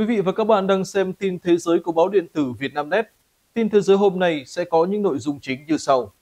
Quý vị và các bạn đang xem tin thế giới của báo điện tử Vietnamnet. Tin thế giới hôm nay sẽ có những nội dung chính như sau.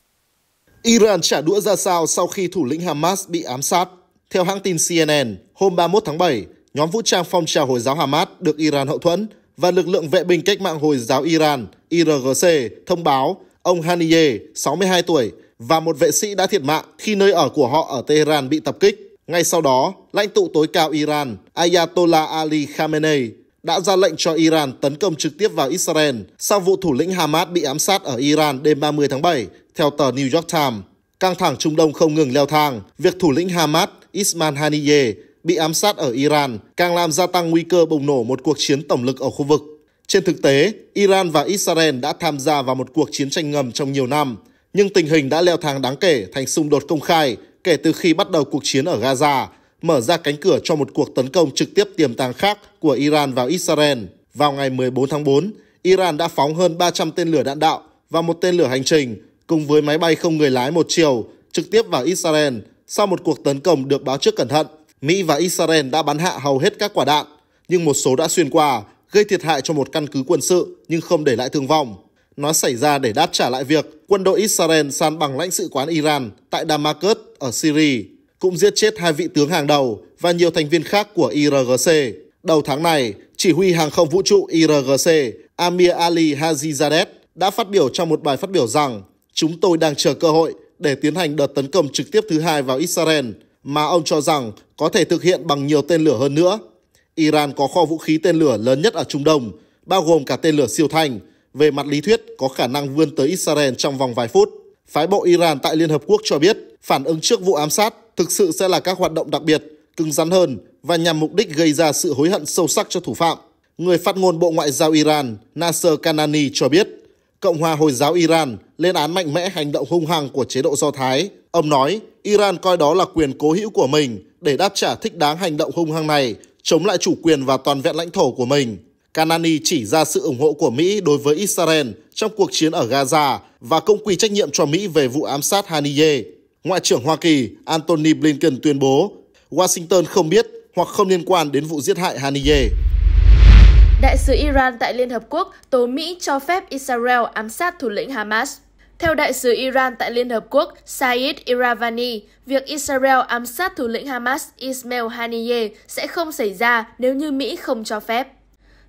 Iran trả đũa ra sao sau khi thủ lĩnh Hamas bị ám sát? Theo hãng tin CNN, hôm 31 tháng 7, nhóm vũ trang phong trào Hồi giáo Hamas được Iran hậu thuẫn và lực lượng vệ binh cách mạng Hồi giáo Iran IRGC thông báo ông Haniyeh, 62 tuổi, và một vệ sĩ đã thiệt mạng khi nơi ở của họ ở Tehran bị tập kích. Ngay sau đó, lãnh tụ tối cao Iran Ayatollah Ali Khamenei đã ra lệnh cho Iran tấn công trực tiếp vào Israel sau vụ thủ lĩnh Hamas bị ám sát ở Iran đêm 30 tháng 7, theo tờ New York Times. Căng thẳng Trung Đông không ngừng leo thang, việc thủ lĩnh Hamas Ismail Haniyeh bị ám sát ở Iran càng làm gia tăng nguy cơ bùng nổ một cuộc chiến tổng lực ở khu vực. Trên thực tế, Iran và Israel đã tham gia vào một cuộc chiến tranh ngầm trong nhiều năm, nhưng tình hình đã leo thang đáng kể thành xung đột công khai kể từ khi bắt đầu cuộc chiến ở Gaza, mở ra cánh cửa cho một cuộc tấn công trực tiếp tiềm tàng khác của Iran vào Israel. Vào ngày 14 tháng 4, Iran đã phóng hơn 300 tên lửa đạn đạo và một tên lửa hành trình cùng với máy bay không người lái một chiều trực tiếp vào Israel sau một cuộc tấn công được báo trước cẩn thận. Mỹ và Israel đã bắn hạ hầu hết các quả đạn, nhưng một số đã xuyên qua, gây thiệt hại cho một căn cứ quân sự nhưng không để lại thương vong. Nó xảy ra để đáp trả lại việc quân đội Israel san bằng lãnh sự quán Iran tại Damascus ở Syria, cũng giết chết hai vị tướng hàng đầu và nhiều thành viên khác của IRGC. Đầu tháng này, chỉ huy hàng không vũ trụ IRGC Amir Ali Hajizadeh đã phát biểu trong một bài phát biểu rằng chúng tôi đang chờ cơ hội để tiến hành đợt tấn công trực tiếp thứ hai vào Israel mà ông cho rằng có thể thực hiện bằng nhiều tên lửa hơn nữa. Iran có kho vũ khí tên lửa lớn nhất ở Trung Đông, bao gồm cả tên lửa siêu thanh, về mặt lý thuyết có khả năng vươn tới Israel trong vòng vài phút. Phái bộ Iran tại Liên Hợp Quốc cho biết phản ứng trước vụ ám sát thực sự sẽ là các hoạt động đặc biệt, cứng rắn hơn và nhằm mục đích gây ra sự hối hận sâu sắc cho thủ phạm. Người phát ngôn Bộ Ngoại giao Iran Nasser Kanani cho biết, Cộng hòa Hồi giáo Iran lên án mạnh mẽ hành động hung hăng của chế độ Do Thái. Ông nói, Iran coi đó là quyền cố hữu của mình để đáp trả thích đáng hành động hung hăng này, chống lại chủ quyền và toàn vẹn lãnh thổ của mình. Kanani chỉ ra sự ủng hộ của Mỹ đối với Israel trong cuộc chiến ở Gaza và công quy trách nhiệm cho Mỹ về vụ ám sát Haniyeh. Ngoại trưởng Hoa Kỳ Antony Blinken tuyên bố Washington không biết hoặc không liên quan đến vụ giết hại Haniyeh. Đại sứ Iran tại Liên Hợp Quốc tố Mỹ cho phép Israel ám sát thủ lĩnh Hamas. Theo đại sứ Iran tại Liên Hợp Quốc Said Iravani, việc Israel ám sát thủ lĩnh Hamas Ismail Haniyeh sẽ không xảy ra nếu như Mỹ không cho phép.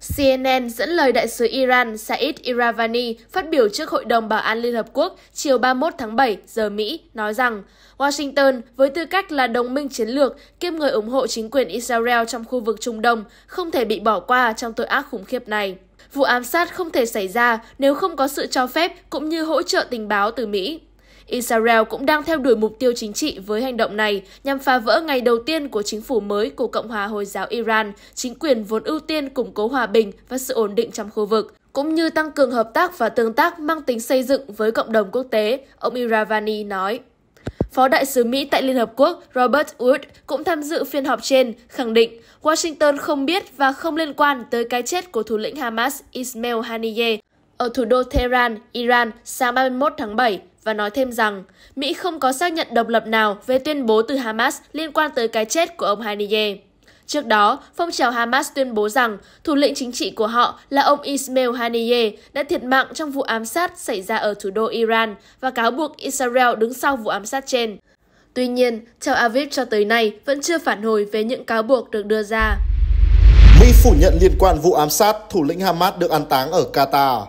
CNN dẫn lời đại sứ Iran Said Iravani phát biểu trước Hội đồng Bảo an Liên Hợp Quốc chiều 31 tháng 7 giờ Mỹ nói rằng Washington, với tư cách là đồng minh chiến lược kiêm người ủng hộ chính quyền Israel trong khu vực Trung Đông, không thể bị bỏ qua trong tội ác khủng khiếp này. Vụ ám sát không thể xảy ra nếu không có sự cho phép cũng như hỗ trợ tình báo từ Mỹ. Israel cũng đang theo đuổi mục tiêu chính trị với hành động này nhằm phá vỡ ngày đầu tiên của chính phủ mới của Cộng hòa Hồi giáo Iran, chính quyền vốn ưu tiên củng cố hòa bình và sự ổn định trong khu vực cũng như tăng cường hợp tác và tương tác mang tính xây dựng với cộng đồng quốc tế, ông Iravani nói. Phó đại sứ Mỹ tại Liên Hợp Quốc Robert Wood cũng tham dự phiên họp trên, khẳng định Washington không biết và không liên quan tới cái chết của thủ lĩnh Hamas Ismail Haniyeh ở thủ đô Tehran, Iran sáng 31 tháng 7 và nói thêm rằng Mỹ không có xác nhận độc lập nào về tuyên bố từ Hamas liên quan tới cái chết của ông Haniyeh. Trước đó, phong trào Hamas tuyên bố rằng thủ lĩnh chính trị của họ là ông Ismail Haniyeh đã thiệt mạng trong vụ ám sát xảy ra ở thủ đô Iran và cáo buộc Israel đứng sau vụ ám sát trên. Tuy nhiên, Tel Aviv cho tới nay vẫn chưa phản hồi về những cáo buộc được đưa ra. Mỹ phủ nhận liên quan vụ ám sát thủ lĩnh Hamas được an táng ở Qatar.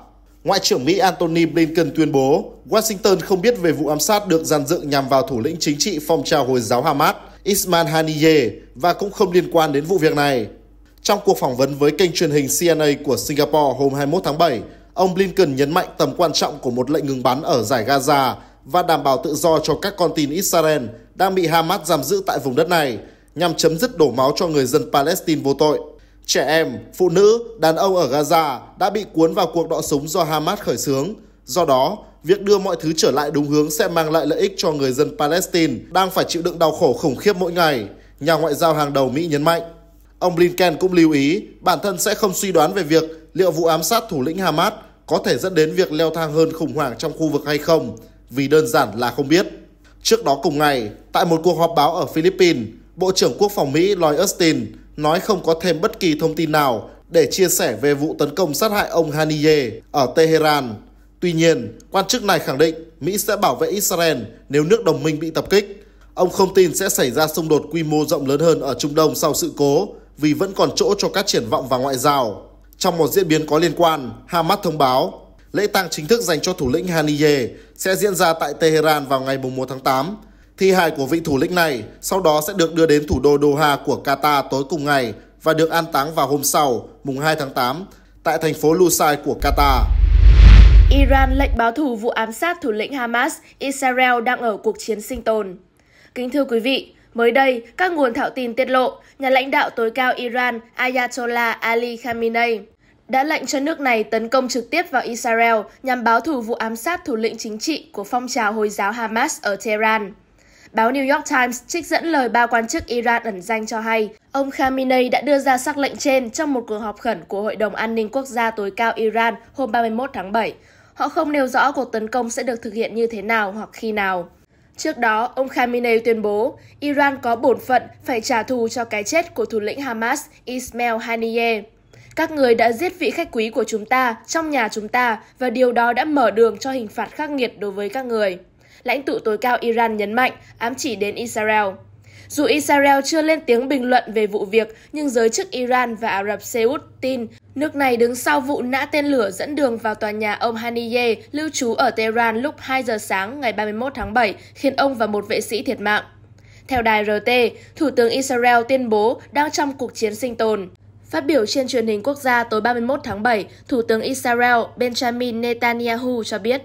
Ngoại trưởng Mỹ Antony Blinken tuyên bố Washington không biết về vụ ám sát được dàn dựng nhằm vào thủ lĩnh chính trị phong trào Hồi giáo Hamas Ismail Haniyeh và cũng không liên quan đến vụ việc này. Trong cuộc phỏng vấn với kênh truyền hình CNA của Singapore hôm 21 tháng 7, ông Blinken nhấn mạnh tầm quan trọng của một lệnh ngừng bắn ở giải Gaza và đảm bảo tự do cho các con tin Israel đang bị Hamas giam giữ tại vùng đất này nhằm chấm dứt đổ máu cho người dân Palestine vô tội. Trẻ em, phụ nữ, đàn ông ở Gaza đã bị cuốn vào cuộc đọ súng do Hamas khởi xướng. Do đó, việc đưa mọi thứ trở lại đúng hướng sẽ mang lại lợi ích cho người dân Palestine đang phải chịu đựng đau khổ khủng khiếp mỗi ngày, nhà ngoại giao hàng đầu Mỹ nhấn mạnh. Ông Blinken cũng lưu ý bản thân sẽ không suy đoán về việc liệu vụ ám sát thủ lĩnh Hamas có thể dẫn đến việc leo thang hơn khủng hoảng trong khu vực hay không, vì đơn giản là không biết. Trước đó cùng ngày, tại một cuộc họp báo ở Philippines, Bộ trưởng Quốc phòng Mỹ Lloyd Austin nói không có thêm bất kỳ thông tin nào để chia sẻ về vụ tấn công sát hại ông Haniyeh ở Tehran. Tuy nhiên, quan chức này khẳng định Mỹ sẽ bảo vệ Israel nếu nước đồng minh bị tập kích. Ông không tin sẽ xảy ra xung đột quy mô rộng lớn hơn ở Trung Đông sau sự cố vì vẫn còn chỗ cho các triển vọng và ngoại giao. Trong một diễn biến có liên quan, Hamas thông báo lễ tang chính thức dành cho thủ lĩnh Haniyeh sẽ diễn ra tại Tehran vào ngày 1 tháng 8 Thi hài của vị thủ lĩnh này sau đó sẽ được đưa đến thủ đô Doha của Qatar tối cùng ngày và được an táng vào hôm sau, mùng 2 tháng 8, tại thành phố Lusail của Qatar. Iran lệnh báo thù vụ ám sát thủ lĩnh Hamas, Israel đang ở cuộc chiến sinh tồn. Kính thưa quý vị, mới đây, các nguồn thạo tin tiết lộ, nhà lãnh đạo tối cao Iran Ayatollah Ali Khamenei đã lệnh cho nước này tấn công trực tiếp vào Israel nhằm báo thù vụ ám sát thủ lĩnh chính trị của phong trào Hồi giáo Hamas ở Tehran. Báo New York Times trích dẫn lời ba quan chức Iran ẩn danh cho hay, ông Khamenei đã đưa ra sắc lệnh trên trong một cuộc họp khẩn của Hội đồng An ninh Quốc gia tối cao Iran hôm 31 tháng 7. Họ không nêu rõ cuộc tấn công sẽ được thực hiện như thế nào hoặc khi nào. Trước đó, ông Khamenei tuyên bố Iran có bổn phận phải trả thù cho cái chết của thủ lĩnh Hamas Ismail Haniyeh. Các người đã giết vị khách quý của chúng ta trong nhà chúng ta và điều đó đã mở đường cho hình phạt khắc nghiệt đối với các người lãnh tụ tối cao Iran nhấn mạnh, ám chỉ đến Israel. Dù Israel chưa lên tiếng bình luận về vụ việc, nhưng giới chức Iran và Ả Rập Xê Út tin nước này đứng sau vụ nã tên lửa dẫn đường vào tòa nhà ông Haniyeh lưu trú ở Tehran lúc 2 giờ sáng ngày 31 tháng 7, khiến ông và một vệ sĩ thiệt mạng. Theo đài RT, Thủ tướng Israel tuyên bố đang trong cuộc chiến sinh tồn. Phát biểu trên truyền hình quốc gia tối 31 tháng 7, Thủ tướng Israel Benjamin Netanyahu cho biết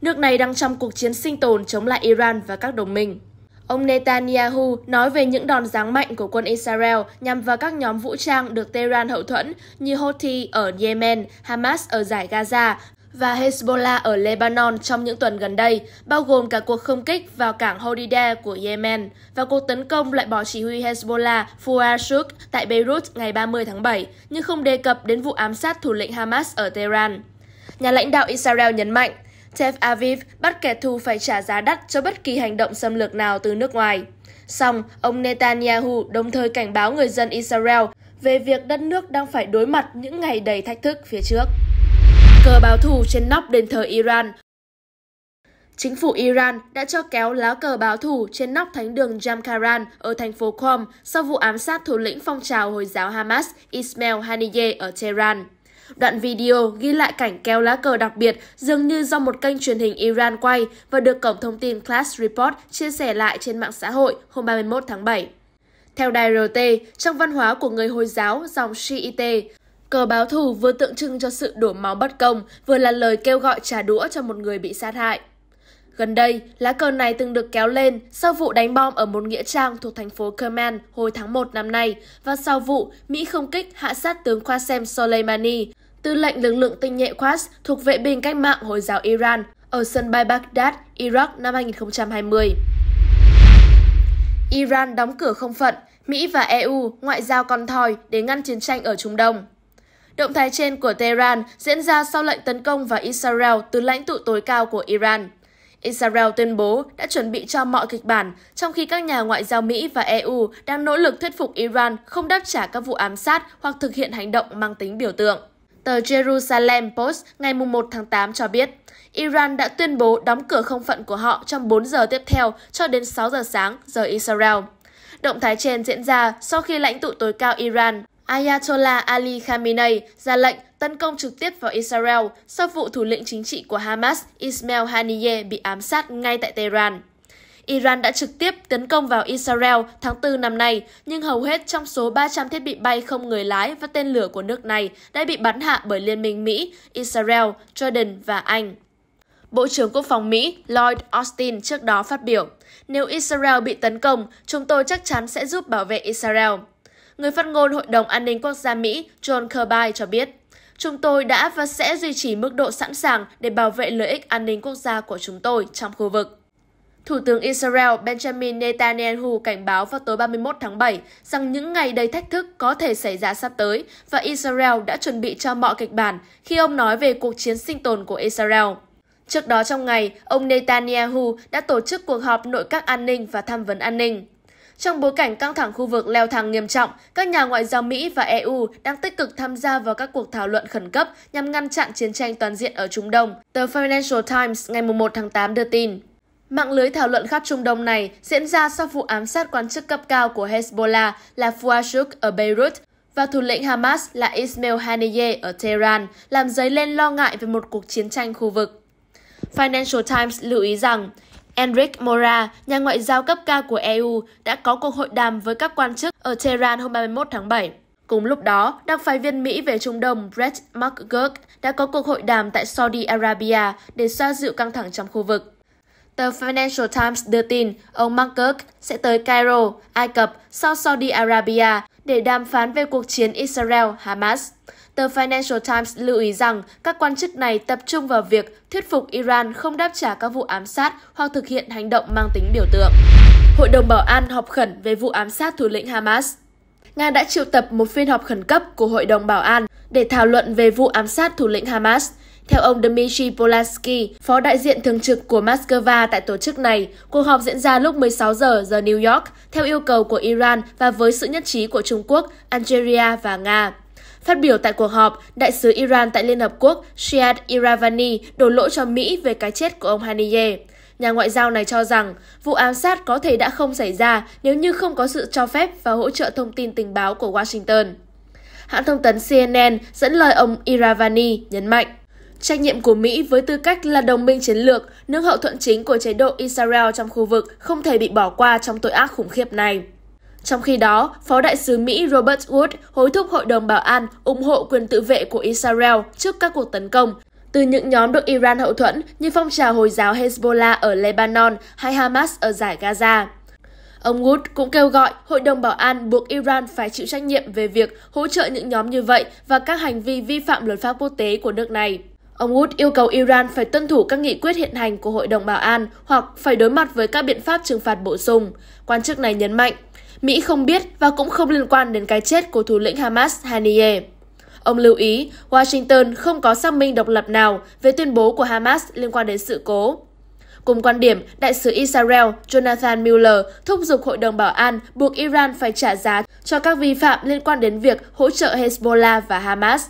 Nước này đang trong cuộc chiến sinh tồn chống lại Iran và các đồng minh. Ông Netanyahu nói về những đòn giáng mạnh của quân Israel nhằm vào các nhóm vũ trang được Tehran hậu thuẫn như Houthi ở Yemen, Hamas ở giải Gaza và Hezbollah ở Lebanon trong những tuần gần đây, bao gồm cả cuộc không kích vào cảng Hodeidah của Yemen và cuộc tấn công lại bỏ chỉ huy Hezbollah Fuad Shuk tại Beirut ngày 30 tháng 7, nhưng không đề cập đến vụ ám sát thủ lĩnh Hamas ở Tehran. Nhà lãnh đạo Israel nhấn mạnh Tel Aviv bắt kẻ thù phải trả giá đắt cho bất kỳ hành động xâm lược nào từ nước ngoài. Song, ông Netanyahu đồng thời cảnh báo người dân Israel về việc đất nước đang phải đối mặt những ngày đầy thách thức phía trước. Cờ báo thù trên nóc đền thờ Iran Chính phủ Iran đã cho kéo lá cờ báo thù trên nóc thánh đường Jamkaran ở thành phố Qom sau vụ ám sát thủ lĩnh phong trào Hồi giáo Hamas Ismail Haniyeh ở Tehran. Đoạn video ghi lại cảnh kéo lá cờ đặc biệt dường như do một kênh truyền hình Iran quay và được cổng thông tin Class Report chia sẻ lại trên mạng xã hội hôm 31 tháng 7. Theo đài RT, trong văn hóa của người Hồi giáo dòng Shiite, cờ báo thù vừa tượng trưng cho sự đổ máu bất công, vừa là lời kêu gọi trả đũa cho một người bị sát hại. Gần đây, lá cờ này từng được kéo lên sau vụ đánh bom ở một nghĩa trang thuộc thành phố Kerman hồi tháng 1 năm nay và sau vụ Mỹ không kích hạ sát tướng Qasem Soleimani, tư lệnh lực lượng tinh nhuệ Quds thuộc vệ binh cách mạng Hồi giáo Iran ở sân bay Baghdad, Iraq năm 2020. Iran đóng cửa không phận, Mỹ và EU ngoại giao con thoi để ngăn chiến tranh ở Trung Đông. Động thái trên của Tehran diễn ra sau lệnh tấn công vào Israel từ lãnh tụ tối cao của Iran. Israel tuyên bố đã chuẩn bị cho mọi kịch bản, trong khi các nhà ngoại giao Mỹ và EU đang nỗ lực thuyết phục Iran không đáp trả các vụ ám sát hoặc thực hiện hành động mang tính biểu tượng. Tờ Jerusalem Post ngày 1 tháng 8 cho biết, Iran đã tuyên bố đóng cửa không phận của họ trong 4 giờ tiếp theo cho đến 6 giờ sáng giờ Israel. Động thái trên diễn ra sau khi lãnh tụ tối cao Iran Ayatollah Ali Khamenei ra lệnh tấn công trực tiếp vào Israel sau vụ thủ lĩnh chính trị của Hamas Ismail Haniyeh bị ám sát ngay tại Tehran. Iran đã trực tiếp tấn công vào Israel tháng 4 năm nay, nhưng hầu hết trong số 300 thiết bị bay không người lái và tên lửa của nước này đã bị bắn hạ bởi Liên minh Mỹ, Israel, Jordan và Anh. Bộ trưởng Quốc phòng Mỹ Lloyd Austin trước đó phát biểu, nếu Israel bị tấn công, chúng tôi chắc chắn sẽ giúp bảo vệ Israel. Người phát ngôn Hội đồng An ninh Quốc gia Mỹ John Kirby cho biết, Chúng tôi đã và sẽ duy trì mức độ sẵn sàng để bảo vệ lợi ích an ninh quốc gia của chúng tôi trong khu vực. Thủ tướng Israel Benjamin Netanyahu cảnh báo vào tối 31 tháng 7 rằng những ngày đầy thách thức có thể xảy ra sắp tới và Israel đã chuẩn bị cho mọi kịch bản khi ông nói về cuộc chiến sinh tồn của Israel. Trước đó trong ngày, ông Netanyahu đã tổ chức cuộc họp nội các an ninh và tham vấn an ninh. Trong bối cảnh căng thẳng khu vực leo thang nghiêm trọng, các nhà ngoại giao Mỹ và EU đang tích cực tham gia vào các cuộc thảo luận khẩn cấp nhằm ngăn chặn chiến tranh toàn diện ở Trung Đông. Tờ Financial Times ngày 1 tháng 8 đưa tin. Mạng lưới thảo luận khắp Trung Đông này diễn ra sau vụ ám sát quan chức cấp cao của Hezbollah là Fuad Shuk ở Beirut và thủ lĩnh Hamas là Ismail Haniyeh ở Tehran, làm dấy lên lo ngại về một cuộc chiến tranh khu vực. Financial Times lưu ý rằng Enric Mora, nhà ngoại giao cấp cao của EU, đã có cuộc hội đàm với các quan chức ở Tehran hôm 31 tháng 7. Cùng lúc đó, đặc phái viên Mỹ về Trung Đông Brett McGurk đã có cuộc hội đàm tại Saudi Arabia để xoa dịu căng thẳng trong khu vực. Tờ Financial Times đưa tin ông McGurk sẽ tới Cairo, Ai Cập sau Saudi Arabia để đàm phán về cuộc chiến Israel-Hamas tờ Financial Times lưu ý rằng các quan chức này tập trung vào việc thuyết phục Iran không đáp trả các vụ ám sát hoặc thực hiện hành động mang tính biểu tượng. Hội đồng Bảo an họp khẩn về vụ ám sát thủ lĩnh Hamas Nga đã triệu tập một phiên họp khẩn cấp của Hội đồng Bảo an để thảo luận về vụ ám sát thủ lĩnh Hamas. Theo ông Dmitry Polanski, phó đại diện thường trực của Moscow tại tổ chức này, cuộc họp diễn ra lúc 16 giờ giờ New York theo yêu cầu của Iran và với sự nhất trí của Trung Quốc, Algeria và Nga. Phát biểu tại cuộc họp, đại sứ Iran tại Liên Hợp Quốc Shiad Iravani đổ lỗi cho Mỹ về cái chết của ông Haniyeh. Nhà ngoại giao này cho rằng vụ ám sát có thể đã không xảy ra nếu như không có sự cho phép và hỗ trợ thông tin tình báo của Washington. Hãng thông tấn CNN dẫn lời ông Iravani nhấn mạnh. Trách nhiệm của Mỹ với tư cách là đồng minh chiến lược, nước hậu thuẫn chính của chế độ Israel trong khu vực không thể bị bỏ qua trong tội ác khủng khiếp này. Trong khi đó, Phó Đại sứ Mỹ Robert Wood hối thúc Hội đồng Bảo an ủng hộ quyền tự vệ của Israel trước các cuộc tấn công. Từ những nhóm được Iran hậu thuẫn như phong trào Hồi giáo Hezbollah ở Lebanon hay Hamas ở giải Gaza. Ông Wood cũng kêu gọi Hội đồng Bảo an buộc Iran phải chịu trách nhiệm về việc hỗ trợ những nhóm như vậy và các hành vi vi phạm luật pháp quốc tế của nước này. Ông Wood yêu cầu Iran phải tuân thủ các nghị quyết hiện hành của Hội đồng Bảo an hoặc phải đối mặt với các biện pháp trừng phạt bổ sung. Quan chức này nhấn mạnh, Mỹ không biết và cũng không liên quan đến cái chết của thủ lĩnh Hamas Haniyeh. Ông lưu ý, Washington không có xác minh độc lập nào về tuyên bố của Hamas liên quan đến sự cố. Cùng quan điểm, đại sứ Israel Jonathan Mueller thúc giục Hội đồng Bảo an buộc Iran phải trả giá cho các vi phạm liên quan đến việc hỗ trợ Hezbollah và Hamas.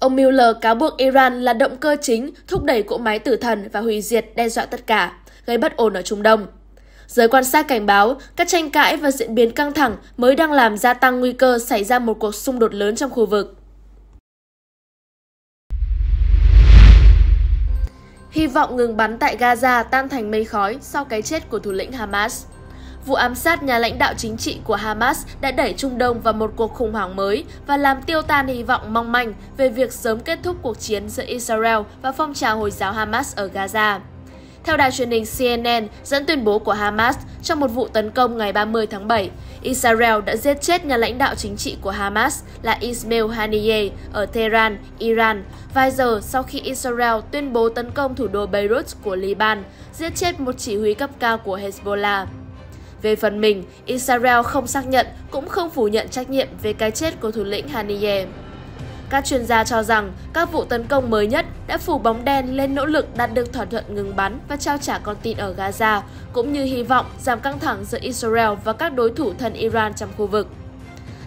Ông Mueller cáo buộc Iran là động cơ chính thúc đẩy cỗ máy tử thần và hủy diệt đe dọa tất cả, gây bất ổn ở Trung Đông. Giới quan sát cảnh báo, các tranh cãi và diễn biến căng thẳng mới đang làm gia tăng nguy cơ xảy ra một cuộc xung đột lớn trong khu vực. Hy vọng ngừng bắn tại Gaza tan thành mây khói sau cái chết của thủ lĩnh Hamas. Vụ ám sát nhà lãnh đạo chính trị của Hamas đã đẩy Trung Đông vào một cuộc khủng hoảng mới và làm tiêu tan hy vọng mong manh về việc sớm kết thúc cuộc chiến giữa Israel và phong trào Hồi giáo Hamas ở Gaza. Theo đài truyền hình CNN, dẫn tuyên bố của Hamas, trong một vụ tấn công ngày 30 tháng 7, Israel đã giết chết nhà lãnh đạo chính trị của Hamas là Ismail Haniyeh ở Tehran, Iran, vài giờ sau khi Israel tuyên bố tấn công thủ đô Beirut của Liban, giết chết một chỉ huy cấp cao của Hezbollah. Về phần mình, Israel không xác nhận cũng không phủ nhận trách nhiệm về cái chết của thủ lĩnh Haniyeh. Các chuyên gia cho rằng các vụ tấn công mới nhất đã phủ bóng đen lên nỗ lực đạt được thỏa thuận ngừng bắn và trao trả con tin ở Gaza, cũng như hy vọng giảm căng thẳng giữa Israel và các đối thủ thân Iran trong khu vực.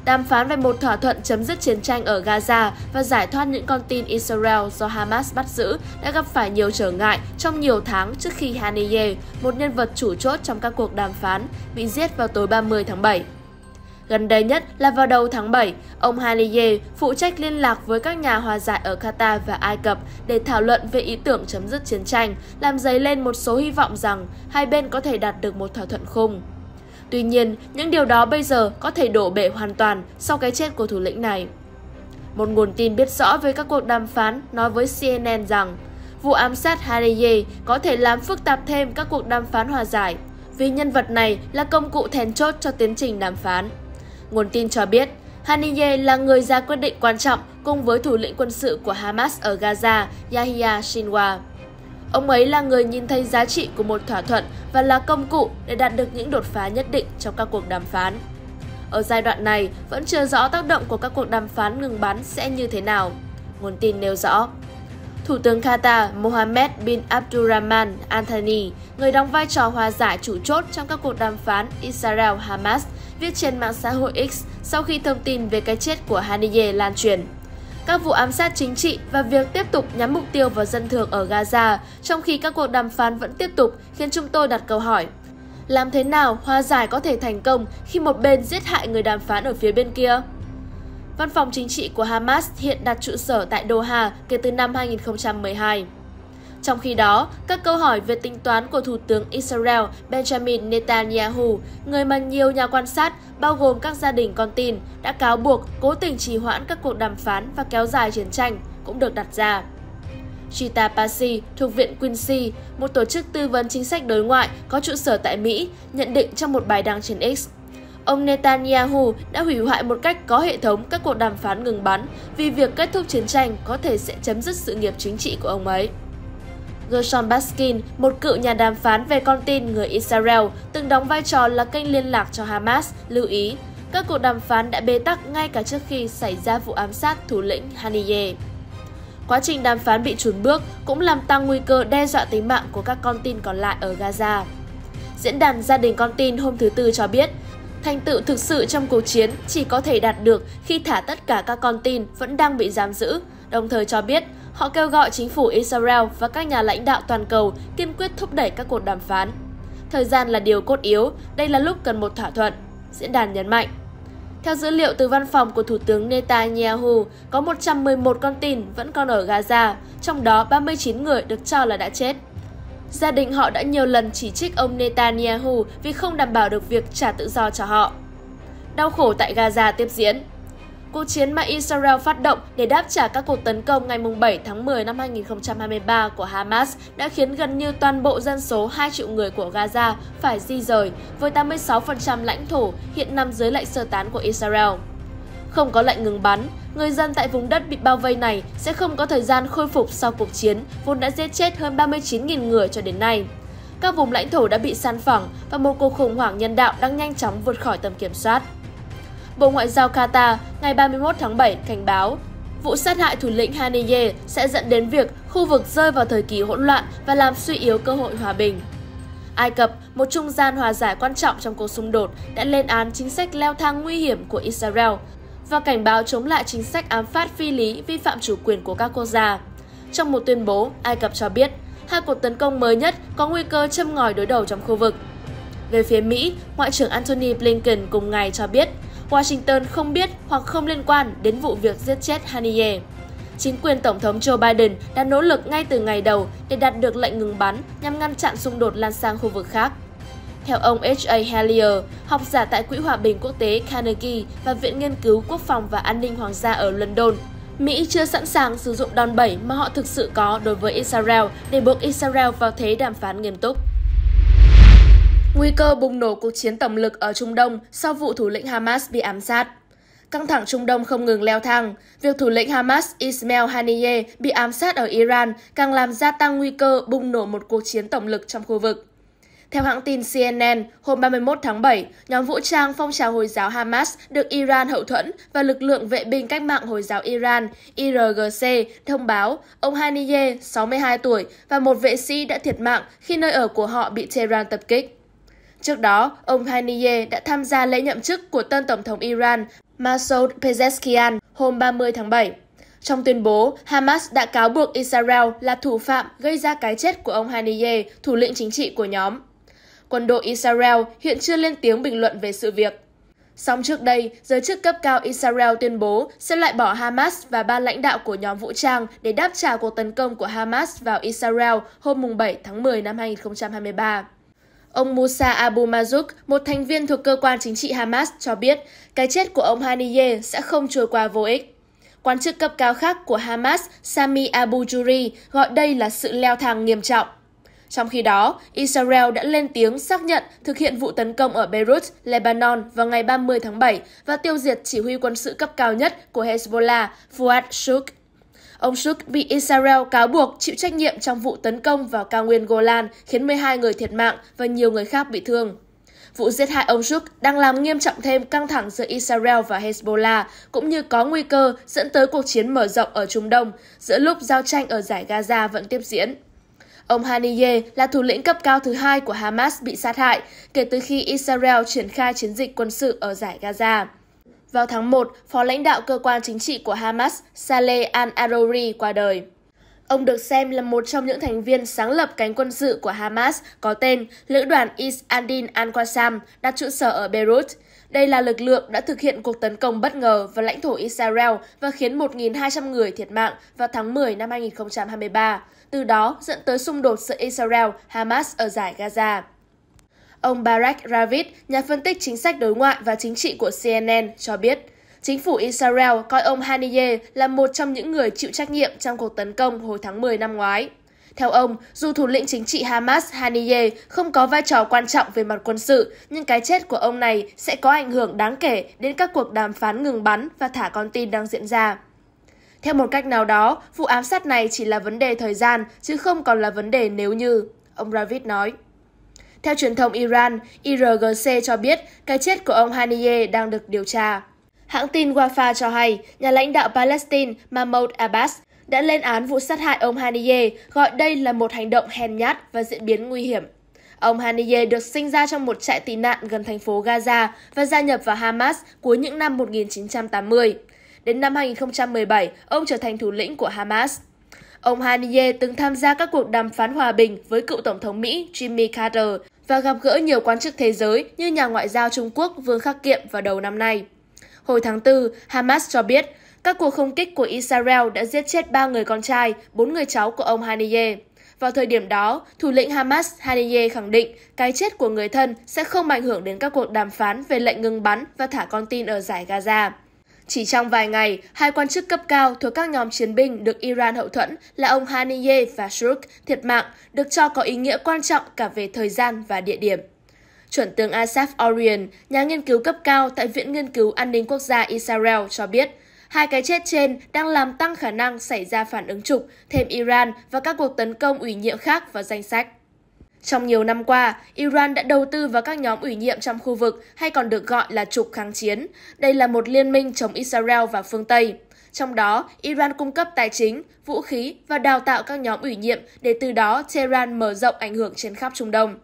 Đàm phán về một thỏa thuận chấm dứt chiến tranh ở Gaza và giải thoát những con tin Israel do Hamas bắt giữ đã gặp phải nhiều trở ngại trong nhiều tháng trước khi Haniyeh, một nhân vật chủ chốt trong các cuộc đàm phán, bị giết vào tối 30 tháng 7. Gần đây nhất là vào đầu tháng 7, ông Haliye phụ trách liên lạc với các nhà hòa giải ở Qatar và Ai Cập để thảo luận về ý tưởng chấm dứt chiến tranh, làm dấy lên một số hy vọng rằng hai bên có thể đạt được một thỏa thuận khung. Tuy nhiên, những điều đó bây giờ có thể đổ bể hoàn toàn sau cái chết của thủ lĩnh này. Một nguồn tin biết rõ về các cuộc đàm phán nói với CNN rằng vụ ám sát Haliye có thể làm phức tạp thêm các cuộc đàm phán hòa giải, vì nhân vật này là công cụ then chốt cho tiến trình đàm phán. Nguồn tin cho biết, Haniyeh là người ra quyết định quan trọng cùng với thủ lĩnh quân sự của Hamas ở Gaza, Yahya Sinwar. Ông ấy là người nhìn thấy giá trị của một thỏa thuận và là công cụ để đạt được những đột phá nhất định trong các cuộc đàm phán. Ở giai đoạn này, vẫn chưa rõ tác động của các cuộc đàm phán ngừng bắn sẽ như thế nào. Nguồn tin nêu rõ, Thủ tướng Qatar Mohammed bin Abdurrahman Anthony, người đóng vai trò hòa giải chủ chốt trong các cuộc đàm phán Israel-Hamas, viết trên mạng xã hội X sau khi thông tin về cái chết của Haniyeh lan truyền. Các vụ ám sát chính trị và việc tiếp tục nhắm mục tiêu vào dân thường ở Gaza, trong khi các cuộc đàm phán vẫn tiếp tục, khiến chúng tôi đặt câu hỏi. Làm thế nào hòa giải có thể thành công khi một bên giết hại người đàm phán ở phía bên kia? Văn phòng chính trị của Hamas hiện đặt trụ sở tại Doha kể từ năm 2012. Trong khi đó, các câu hỏi về tính toán của Thủ tướng Israel Benjamin Netanyahu, người mà nhiều nhà quan sát, bao gồm các gia đình con tin, đã cáo buộc cố tình trì hoãn các cuộc đàm phán và kéo dài chiến tranh, cũng được đặt ra. Chita Pasi thuộc Viện Quincy, một tổ chức tư vấn chính sách đối ngoại có trụ sở tại Mỹ, nhận định trong một bài đăng trên X. Ông Netanyahu đã hủy hoại một cách có hệ thống các cuộc đàm phán ngừng bắn vì việc kết thúc chiến tranh có thể sẽ chấm dứt sự nghiệp chính trị của ông ấy. Gershon Baskin, một cựu nhà đàm phán về con tin người Israel, từng đóng vai trò là kênh liên lạc cho Hamas, lưu ý các cuộc đàm phán đã bế tắc ngay cả trước khi xảy ra vụ ám sát thủ lĩnh Haniyeh. Quá trình đàm phán bị trùn bước cũng làm tăng nguy cơ đe dọa tính mạng của các con tin còn lại ở Gaza. Diễn đàn Gia đình con tin hôm thứ Tư cho biết, Thành tựu thực sự trong cuộc chiến chỉ có thể đạt được khi thả tất cả các con tin vẫn đang bị giam giữ, đồng thời cho biết họ kêu gọi chính phủ Israel và các nhà lãnh đạo toàn cầu kiên quyết thúc đẩy các cuộc đàm phán. Thời gian là điều cốt yếu, đây là lúc cần một thỏa thuận, diễn đàn nhấn mạnh. Theo dữ liệu từ văn phòng của Thủ tướng Netanyahu, có 111 con tin vẫn còn ở Gaza, trong đó 39 người được cho là đã chết. Gia đình họ đã nhiều lần chỉ trích ông Netanyahu vì không đảm bảo được việc trả tự do cho họ. Đau khổ tại Gaza tiếp diễn cuộc chiến mà Israel phát động để đáp trả các cuộc tấn công ngày 7 tháng 10 năm 2023 của Hamas đã khiến gần như toàn bộ dân số 2 triệu người của Gaza phải di rời, với 86% lãnh thổ hiện nằm dưới lệnh sơ tán của Israel. Không có lệnh ngừng bắn, người dân tại vùng đất bị bao vây này sẽ không có thời gian khôi phục sau cuộc chiến vốn đã giết chết hơn 39.000 người cho đến nay. Các vùng lãnh thổ đã bị san phẳng và một cuộc khủng hoảng nhân đạo đang nhanh chóng vượt khỏi tầm kiểm soát. Bộ Ngoại giao Qatar ngày 31 tháng 7 cảnh báo vụ sát hại thủ lĩnh Haniyeh sẽ dẫn đến việc khu vực rơi vào thời kỳ hỗn loạn và làm suy yếu cơ hội hòa bình. Ai Cập, một trung gian hòa giải quan trọng trong cuộc xung đột, đã lên án chính sách leo thang nguy hiểm của Israel, và cảnh báo chống lại chính sách ám phát phi lý vi phạm chủ quyền của các quốc gia. Trong một tuyên bố, Ai Cập cho biết hai cuộc tấn công mới nhất có nguy cơ châm ngòi đối đầu trong khu vực. Về phía Mỹ, Ngoại trưởng Antony Blinken cùng ngày cho biết Washington không biết hoặc không liên quan đến vụ việc giết chết Haniyeh. Chính quyền Tổng thống Joe Biden đã nỗ lực ngay từ ngày đầu để đạt được lệnh ngừng bắn nhằm ngăn chặn xung đột lan sang khu vực khác. Theo ông H.A. Hallier, học giả tại Quỹ Hòa bình Quốc tế Carnegie và Viện Nghiên cứu Quốc phòng và An ninh Hoàng gia ở London, Mỹ chưa sẵn sàng sử dụng đòn bẩy mà họ thực sự có đối với Israel để buộc Israel vào thế đàm phán nghiêm túc. Nguy cơ bùng nổ cuộc chiến tổng lực ở Trung Đông sau vụ thủ lĩnh Hamas bị ám sát Căng thẳng Trung Đông không ngừng leo thang. Việc thủ lĩnh Hamas Ismail Haniyeh bị ám sát ở Iran càng làm gia tăng nguy cơ bùng nổ một cuộc chiến tổng lực trong khu vực. Theo hãng tin CNN, hôm 31 tháng 7, nhóm vũ trang phong trào Hồi giáo Hamas được Iran hậu thuẫn và lực lượng vệ binh cách mạng Hồi giáo Iran IRGC thông báo ông Haniyeh, 62 tuổi, và một vệ sĩ đã thiệt mạng khi nơi ở của họ bị Tehran tập kích. Trước đó, ông Haniyeh đã tham gia lễ nhậm chức của tân Tổng thống Iran Masoud Pezeshkian hôm 30 tháng 7. Trong tuyên bố, Hamas đã cáo buộc Israel là thủ phạm gây ra cái chết của ông Haniyeh, thủ lĩnh chính trị của nhóm quân đội Israel hiện chưa lên tiếng bình luận về sự việc. Song trước đây, giới chức cấp cao Israel tuyên bố sẽ loại bỏ Hamas và ba lãnh đạo của nhóm vũ trang để đáp trả cuộc tấn công của Hamas vào Israel hôm 7 tháng 10 năm 2023. Ông Musa Abu Mazouk, một thành viên thuộc cơ quan chính trị Hamas, cho biết cái chết của ông Haniyeh sẽ không trôi qua vô ích. Quan chức cấp cao khác của Hamas, Sami Abu Juri, gọi đây là sự leo thang nghiêm trọng. Trong khi đó, Israel đã lên tiếng xác nhận thực hiện vụ tấn công ở Beirut, Lebanon vào ngày 30 tháng 7 và tiêu diệt chỉ huy quân sự cấp cao nhất của Hezbollah, Fuad Shuk. Ông Shuk bị Israel cáo buộc chịu trách nhiệm trong vụ tấn công vào cao nguyên Golan khiến 12 người thiệt mạng và nhiều người khác bị thương. Vụ giết hại ông Shuk đang làm nghiêm trọng thêm căng thẳng giữa Israel và Hezbollah, cũng như có nguy cơ dẫn tới cuộc chiến mở rộng ở Trung Đông, giữa lúc giao tranh ở giải Gaza vẫn tiếp diễn. Ông Haniyeh là thủ lĩnh cấp cao thứ hai của Hamas bị sát hại kể từ khi Israel triển khai chiến dịch quân sự ở giải Gaza. Vào tháng 1, phó lãnh đạo cơ quan chính trị của Hamas Saleh al-Aruri qua đời. Ông được xem là một trong những thành viên sáng lập cánh quân sự của Hamas có tên Lữ đoàn Is Adin al-Qassam đặt trụ sở ở Beirut – đây là lực lượng đã thực hiện cuộc tấn công bất ngờ vào lãnh thổ Israel và khiến 1.200 người thiệt mạng vào tháng 10 năm 2023, từ đó dẫn tới xung đột giữa Israel-Hamas ở giải Gaza. Ông Barak Ravid, nhà phân tích chính sách đối ngoại và chính trị của CNN, cho biết chính phủ Israel coi ông Haniyeh là một trong những người chịu trách nhiệm trong cuộc tấn công hồi tháng 10 năm ngoái. Theo ông, dù thủ lĩnh chính trị Hamas Haniyeh không có vai trò quan trọng về mặt quân sự, nhưng cái chết của ông này sẽ có ảnh hưởng đáng kể đến các cuộc đàm phán ngừng bắn và thả con tin đang diễn ra. Theo một cách nào đó, vụ ám sát này chỉ là vấn đề thời gian, chứ không còn là vấn đề nếu như, ông Ravid nói. Theo truyền thông Iran, IRGC cho biết cái chết của ông Haniyeh đang được điều tra. Hãng tin Wafa cho hay, nhà lãnh đạo Palestine Mahmoud Abbas đã lên án vụ sát hại ông Haniye, gọi đây là một hành động hèn nhát và diễn biến nguy hiểm. Ông Haniye được sinh ra trong một trại tị nạn gần thành phố Gaza và gia nhập vào Hamas cuối những năm 1980. Đến năm 2017, ông trở thành thủ lĩnh của Hamas. Ông Haniye từng tham gia các cuộc đàm phán hòa bình với cựu Tổng thống Mỹ Jimmy Carter và gặp gỡ nhiều quan chức thế giới như nhà ngoại giao Trung Quốc Vương Khắc Kiệm vào đầu năm nay. Hồi tháng 4, Hamas cho biết các cuộc không kích của Israel đã giết chết 3 người con trai, 4 người cháu của ông Haniyeh. Vào thời điểm đó, thủ lĩnh Hamas Haniyeh khẳng định cái chết của người thân sẽ không ảnh hưởng đến các cuộc đàm phán về lệnh ngừng bắn và thả con tin ở giải Gaza. Chỉ trong vài ngày, hai quan chức cấp cao thuộc các nhóm chiến binh được Iran hậu thuẫn là ông Haniyeh và Shuruk thiệt mạng được cho có ý nghĩa quan trọng cả về thời gian và địa điểm. Chuẩn tướng Asaf Orion, nhà nghiên cứu cấp cao tại Viện Nghiên cứu An ninh Quốc gia Israel cho biết, Hai cái chết trên đang làm tăng khả năng xảy ra phản ứng trục, thêm Iran và các cuộc tấn công ủy nhiệm khác vào danh sách. Trong nhiều năm qua, Iran đã đầu tư vào các nhóm ủy nhiệm trong khu vực hay còn được gọi là trục kháng chiến. Đây là một liên minh chống Israel và phương Tây. Trong đó, Iran cung cấp tài chính, vũ khí và đào tạo các nhóm ủy nhiệm để từ đó Tehran mở rộng ảnh hưởng trên khắp Trung Đông.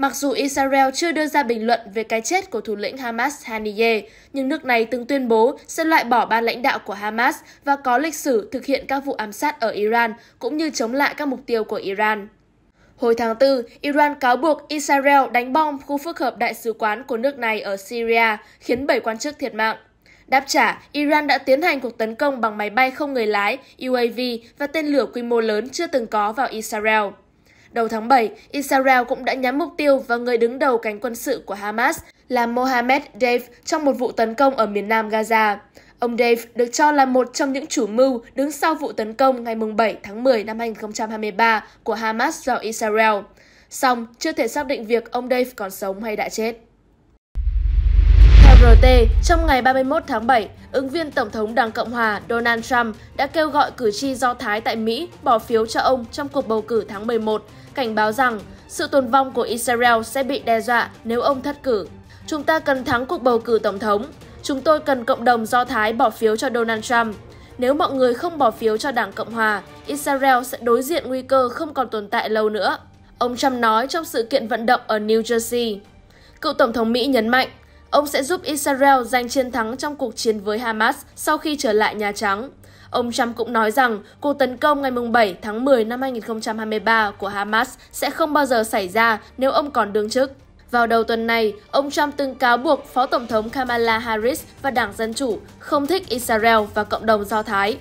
Mặc dù Israel chưa đưa ra bình luận về cái chết của thủ lĩnh Hamas Haniyeh, nhưng nước này từng tuyên bố sẽ loại bỏ ban lãnh đạo của Hamas và có lịch sử thực hiện các vụ ám sát ở Iran, cũng như chống lại các mục tiêu của Iran. Hồi tháng 4, Iran cáo buộc Israel đánh bom khu phức hợp đại sứ quán của nước này ở Syria, khiến 7 quan chức thiệt mạng. Đáp trả, Iran đã tiến hành cuộc tấn công bằng máy bay không người lái, UAV và tên lửa quy mô lớn chưa từng có vào Israel. Đầu tháng 7, Israel cũng đã nhắm mục tiêu vào người đứng đầu cánh quân sự của Hamas là Mohammed Dave trong một vụ tấn công ở miền nam Gaza. Ông Dave được cho là một trong những chủ mưu đứng sau vụ tấn công ngày 7 tháng 10 năm 2023 của Hamas vào Israel. Song, chưa thể xác định việc ông Dave còn sống hay đã chết. RT, trong ngày 31 tháng 7, ứng viên Tổng thống Đảng Cộng hòa Donald Trump đã kêu gọi cử tri Do Thái tại Mỹ bỏ phiếu cho ông trong cuộc bầu cử tháng 11, cảnh báo rằng sự tồn vong của Israel sẽ bị đe dọa nếu ông thất cử. Chúng ta cần thắng cuộc bầu cử Tổng thống. Chúng tôi cần cộng đồng Do Thái bỏ phiếu cho Donald Trump. Nếu mọi người không bỏ phiếu cho Đảng Cộng hòa, Israel sẽ đối diện nguy cơ không còn tồn tại lâu nữa. Ông Trump nói trong sự kiện vận động ở New Jersey. Cựu Tổng thống Mỹ nhấn mạnh, Ông sẽ giúp Israel giành chiến thắng trong cuộc chiến với Hamas sau khi trở lại Nhà Trắng. Ông Trump cũng nói rằng cuộc tấn công ngày 7 tháng 10 năm 2023 của Hamas sẽ không bao giờ xảy ra nếu ông còn đương chức. Vào đầu tuần này, ông Trump từng cáo buộc Phó Tổng thống Kamala Harris và Đảng Dân Chủ không thích Israel và cộng đồng Do Thái.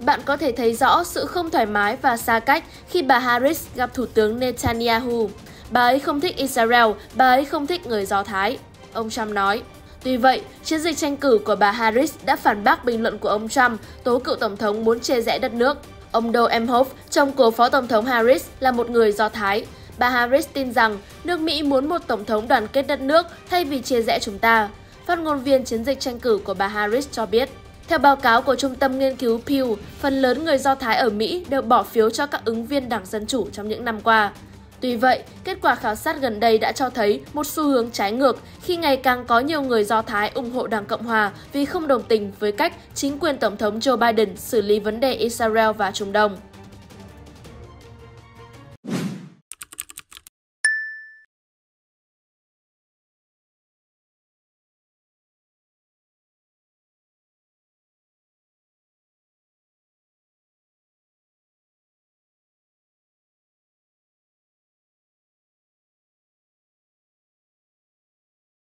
Bạn có thể thấy rõ sự không thoải mái và xa cách khi bà Harris gặp Thủ tướng Netanyahu. Bà ấy không thích Israel, bà ấy không thích người Do Thái ông Trump nói. Tuy vậy, chiến dịch tranh cử của bà Harris đã phản bác bình luận của ông Trump tố cựu tổng thống muốn chia rẽ đất nước. Ông Doe Emhoff, chồng của phó tổng thống Harris, là một người Do Thái. Bà Harris tin rằng nước Mỹ muốn một tổng thống đoàn kết đất nước thay vì chia rẽ chúng ta. Phát ngôn viên chiến dịch tranh cử của bà Harris cho biết. Theo báo cáo của Trung tâm Nghiên cứu Pew, phần lớn người Do Thái ở Mỹ đều bỏ phiếu cho các ứng viên Đảng Dân Chủ trong những năm qua. Tuy vậy, kết quả khảo sát gần đây đã cho thấy một xu hướng trái ngược khi ngày càng có nhiều người Do Thái ủng hộ Đảng Cộng Hòa vì không đồng tình với cách chính quyền Tổng thống Joe Biden xử lý vấn đề Israel và Trung Đông.